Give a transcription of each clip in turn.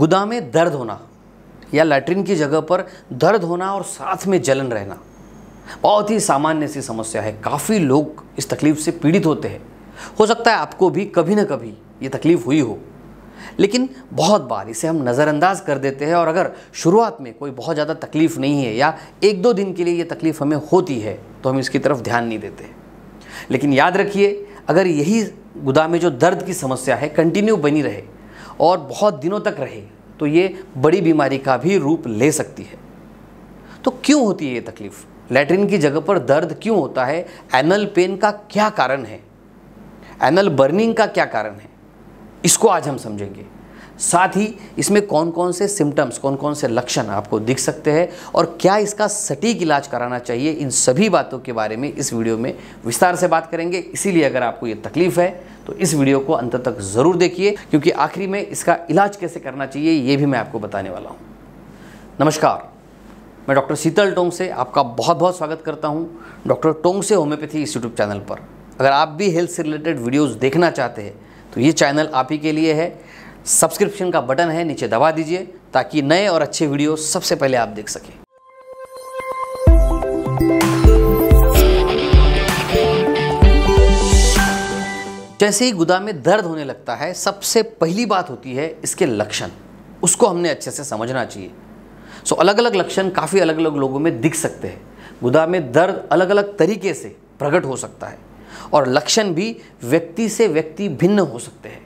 गुदा में दर्द होना या लैट्रिन की जगह पर दर्द होना और साथ में जलन रहना बहुत ही सामान्य सी समस्या है काफ़ी लोग इस तकलीफ से पीड़ित होते हैं हो सकता है आपको भी कभी ना कभी ये तकलीफ हुई हो लेकिन बहुत बार इसे हम नज़रअंदाज कर देते हैं और अगर शुरुआत में कोई बहुत ज़्यादा तकलीफ़ नहीं है या एक दो दिन के लिए ये तकलीफ़ हमें होती है तो हम इसकी तरफ ध्यान नहीं देते लेकिन याद रखिए अगर यही गुदा में जो दर्द की समस्या है कंटिन्यू बनी रहे और बहुत दिनों तक रहे तो ये बड़ी बीमारी का भी रूप ले सकती है तो क्यों होती है ये तकलीफ़ लेटरिन की जगह पर दर्द क्यों होता है एनल पेन का क्या कारण है एनल बर्निंग का क्या कारण है इसको आज हम समझेंगे साथ ही इसमें कौन कौन से सिम्टम्स कौन कौन से लक्षण आपको दिख सकते हैं और क्या इसका सटीक इलाज कराना चाहिए इन सभी बातों के बारे में इस वीडियो में विस्तार से बात करेंगे इसीलिए अगर आपको ये तकलीफ़ है तो इस वीडियो को अंत तक ज़रूर देखिए क्योंकि आखिरी में इसका इलाज कैसे करना चाहिए ये भी मैं आपको बताने वाला हूँ नमस्कार मैं डॉक्टर शीतल टोंग से आपका बहुत बहुत स्वागत करता हूँ डॉक्टर टोंग से होम्योपैथी इस यूट्यूब चैनल पर अगर आप भी हेल्थ से रिलेटेड वीडियोज़ देखना चाहते हैं तो ये चैनल आप ही के लिए है सब्सक्रिप्शन का बटन है नीचे दबा दीजिए ताकि नए और अच्छे वीडियो सबसे पहले आप देख सकें जैसे ही गुदा में दर्द होने लगता है सबसे पहली बात होती है इसके लक्षण उसको हमने अच्छे से समझना चाहिए सो अलग अलग लक्षण काफ़ी अलग अलग लोगों में दिख सकते हैं गुदा में दर्द अलग अलग तरीके से प्रकट हो सकता है और लक्षण भी व्यक्ति से व्यक्ति भिन्न हो सकते हैं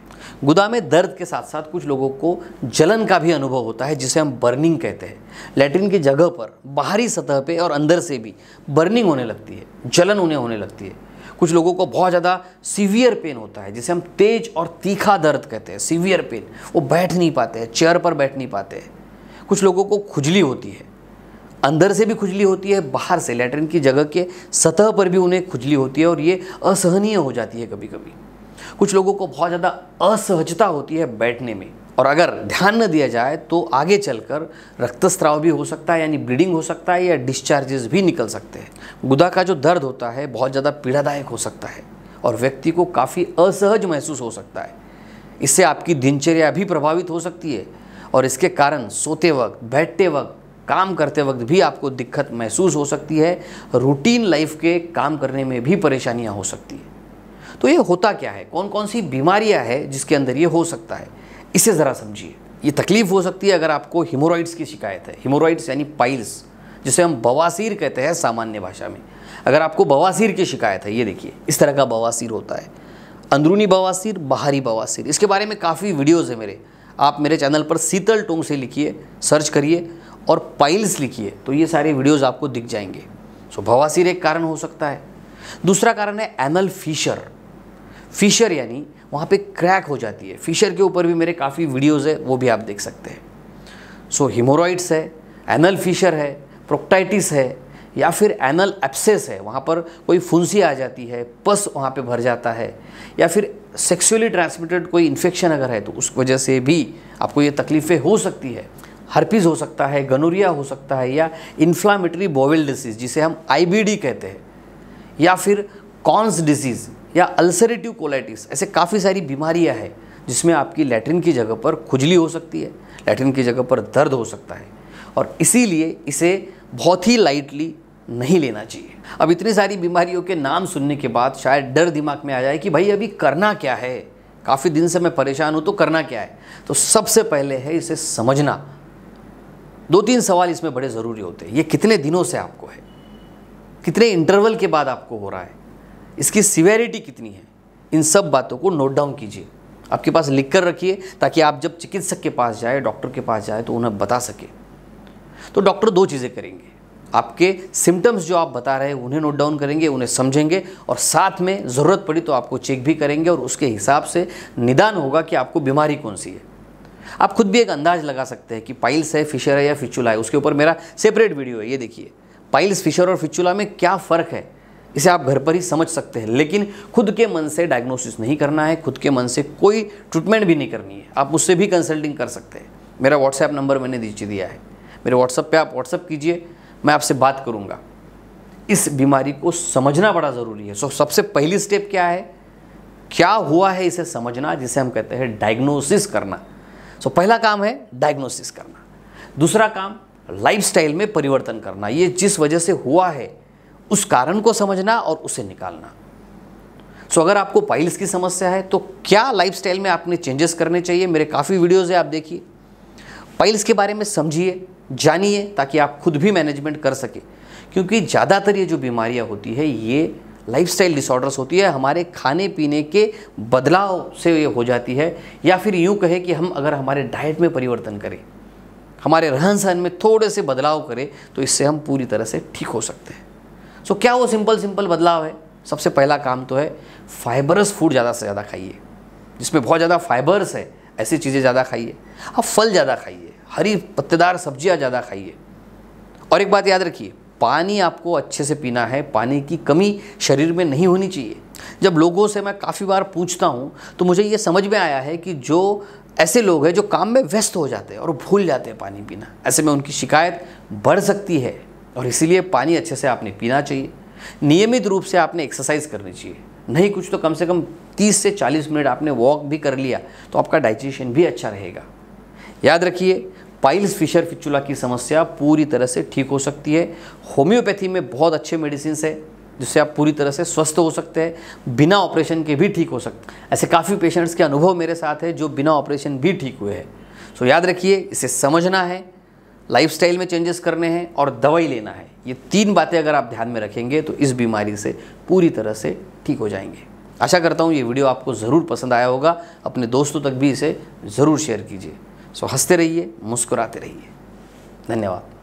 गुदा में दर्द के साथ साथ कुछ लोगों को जलन का भी अनुभव होता है जिसे हम बर्निंग कहते हैं लेटरिन की जगह पर बाहरी सतह पे और अंदर से भी बर्निंग होने लगती है जलन उन्हें होने लगती है कुछ लोगों को बहुत ज़्यादा सीवियर पेन होता है जिसे हम तेज और तीखा दर्द कहते हैं सीवियर पेन वो बैठ नहीं पाते हैं चेयर पर बैठ नहीं पाते हैं कुछ लोगों को खुजली होती है अंदर से भी खुजली होती है बाहर से लेटरिन की जगह के सतह पर भी उन्हें खुजली होती है और ये असहनीय हो जाती है कभी कभी कुछ लोगों को बहुत ज़्यादा असहजता होती है बैठने में और अगर ध्यान न दिया जाए तो आगे चलकर रक्तस्राव भी हो सकता है यानी ब्लीडिंग हो सकता है या डिस्चार्जेस भी निकल सकते हैं गुदा का जो दर्द होता है बहुत ज़्यादा पीड़ादायक हो सकता है और व्यक्ति को काफ़ी असहज महसूस हो सकता है इससे आपकी दिनचर्या भी प्रभावित हो सकती है और इसके कारण सोते वक्त बैठते वक्त काम करते वक्त भी आपको दिक्कत महसूस हो सकती है रूटीन लाइफ के काम करने में भी परेशानियाँ हो सकती है तो ये होता क्या है कौन कौन सी बीमारियां है जिसके अंदर ये हो सकता है इसे ज़रा समझिए ये तकलीफ़ हो सकती है अगर आपको हिमोराइड्स की शिकायत है हिमोराइड्स यानी पाइल्स जिसे हम बवासीर कहते हैं सामान्य भाषा में अगर आपको बवासीर की शिकायत है ये देखिए इस तरह का बवासीर होता है अंदरूनी बवासीर बाहरी बवासीर इसके बारे में काफ़ी वीडियोज़ हैं मेरे आप मेरे चैनल पर शीतल टोंग से लिखिए सर्च करिए और पाइल्स लिखिए तो ये सारे वीडियोज़ आपको दिख जाएंगे सो बवासीर एक कारण हो सकता है दूसरा कारण है एनल फीशर फिशर यानी वहाँ पे क्रैक हो जाती है फिशर के ऊपर भी मेरे काफ़ी वीडियोस है वो भी आप देख सकते हैं सो हिमोरॉइड्स है एनल फिशर है प्रोक्टाइटिस है या फिर एनल एप्सेस है वहाँ पर कोई फुंसी आ जाती है पस वहाँ पे भर जाता है या फिर सेक्सुअली ट्रांसमिटेड कोई इन्फेक्शन अगर है तो उस वजह से भी आपको ये तकलीफ़ें हो सकती है हर्पीज़ हो सकता है गनोरिया हो सकता है या इन्फ्लामेटरी बोवेल डिसीज़ जिसे हम आई कहते हैं या फिर कॉन्स डिसीज़ या अल्सरेटिव कोलाइटिस ऐसे काफ़ी सारी बीमारियां हैं जिसमें आपकी लेटरिन की जगह पर खुजली हो सकती है लेटरिन की जगह पर दर्द हो सकता है और इसीलिए इसे बहुत ही लाइटली नहीं लेना चाहिए अब इतनी सारी बीमारियों के नाम सुनने के बाद शायद डर दिमाग में आ जाए कि भाई अभी करना क्या है काफ़ी दिन से मैं परेशान हूँ तो करना क्या है तो सबसे पहले है इसे समझना दो तीन सवाल इसमें बड़े ज़रूरी होते हैं ये कितने दिनों से आपको है कितने इंटरवल के बाद आपको हो रहा है इसकी सिवेरिटी कितनी है इन सब बातों को नोट डाउन कीजिए आपके पास लिख कर रखिए ताकि आप जब चिकित्सक के पास जाए डॉक्टर के पास जाए तो उन्हें बता सके तो डॉक्टर दो चीज़ें करेंगे आपके सिम्टम्स जो आप बता रहे हैं उन्हें नोट डाउन करेंगे उन्हें समझेंगे और साथ में ज़रूरत पड़ी तो आपको चेक भी करेंगे और उसके हिसाब से निदान होगा कि आपको बीमारी कौन सी है आप खुद भी एक अंदाज लगा सकते हैं कि पाइल्स है फिशर है या फिचुला है उसके ऊपर मेरा सेपरेट वीडियो है ये देखिए पाइल्स फिशर और फिचुला में क्या फ़र्क है इसे आप घर पर ही समझ सकते हैं लेकिन खुद के मन से डायग्नोसिस नहीं करना है खुद के मन से कोई ट्रीटमेंट भी नहीं करनी है आप मुझसे भी कंसल्टिंग कर सकते हैं मेरा व्हाट्सएप नंबर मैंने दीजिए दिया है मेरे व्हाट्सएप पे आप व्हाट्सएप कीजिए मैं आपसे बात करूँगा इस बीमारी को समझना बड़ा ज़रूरी है सो सबसे पहली स्टेप क्या है क्या हुआ है इसे समझना जिसे हम कहते हैं डायग्नोसिस करना सो पहला काम है डायग्नोसिस करना दूसरा काम लाइफस्टाइल में परिवर्तन करना ये जिस वजह से हुआ है उस कारण को समझना और उसे निकालना सो so, अगर आपको पाइल्स की समस्या है तो क्या लाइफस्टाइल में आपने चेंजेस करने चाहिए मेरे काफ़ी वीडियोज़ हैं आप देखिए पाइल्स के बारे में समझिए जानिए ताकि आप खुद भी मैनेजमेंट कर सके क्योंकि ज़्यादातर ये जो बीमारियाँ होती है ये लाइफस्टाइल डिसऑर्डर्स होती है हमारे खाने पीने के बदलाव से ये हो जाती है या फिर यूँ कहें कि हम अगर हमारे डाइट में परिवर्तन करें हमारे रहन सहन में थोड़े से बदलाव करें तो इससे हम पूरी तरह से ठीक हो सकते हैं सो क्या वो सिंपल सिंपल बदलाव है सबसे पहला काम तो है फाइबरस फूड ज़्यादा से ज़्यादा खाइए जिसमें बहुत ज़्यादा फाइबर्स है ऐसी चीज़ें ज़्यादा खाइए आप फल ज़्यादा खाइए हरी पत्तेदार सब्जियाँ ज़्यादा खाइए और एक बात याद रखिए पानी आपको अच्छे से पीना है पानी की कमी शरीर में नहीं होनी चाहिए जब लोगों से मैं काफ़ी बार पूछता हूँ तो मुझे ये समझ में आया है कि जो ऐसे लोग हैं जो काम में व्यस्त हो जाते हैं और भूल जाते हैं पानी पीना ऐसे में उनकी शिकायत बढ़ सकती है और इसीलिए पानी अच्छे से आपने पीना चाहिए नियमित रूप से आपने एक्सरसाइज करनी चाहिए नहीं कुछ तो कम से कम 30 से 40 मिनट आपने वॉक भी कर लिया तो आपका डाइजेशन भी अच्छा रहेगा याद रखिए पाइल्स फिशर फिचुला की समस्या पूरी तरह से ठीक हो सकती है होम्योपैथी में बहुत अच्छे मेडिसिन है जिससे आप पूरी तरह से स्वस्थ हो सकते हैं बिना ऑपरेशन के भी ठीक हो सकते हैं ऐसे काफ़ी पेशेंट्स के अनुभव मेरे साथ है जो बिना ऑपरेशन भी ठीक हुए हैं सो याद रखिए इसे समझना है लाइफस्टाइल में चेंजेस करने हैं और दवाई लेना है ये तीन बातें अगर आप ध्यान में रखेंगे तो इस बीमारी से पूरी तरह से ठीक हो जाएंगे आशा करता हूँ ये वीडियो आपको ज़रूर पसंद आया होगा अपने दोस्तों तक भी इसे ज़रूर शेयर कीजिए सो हंसते रहिए मुस्कुराते रहिए धन्यवाद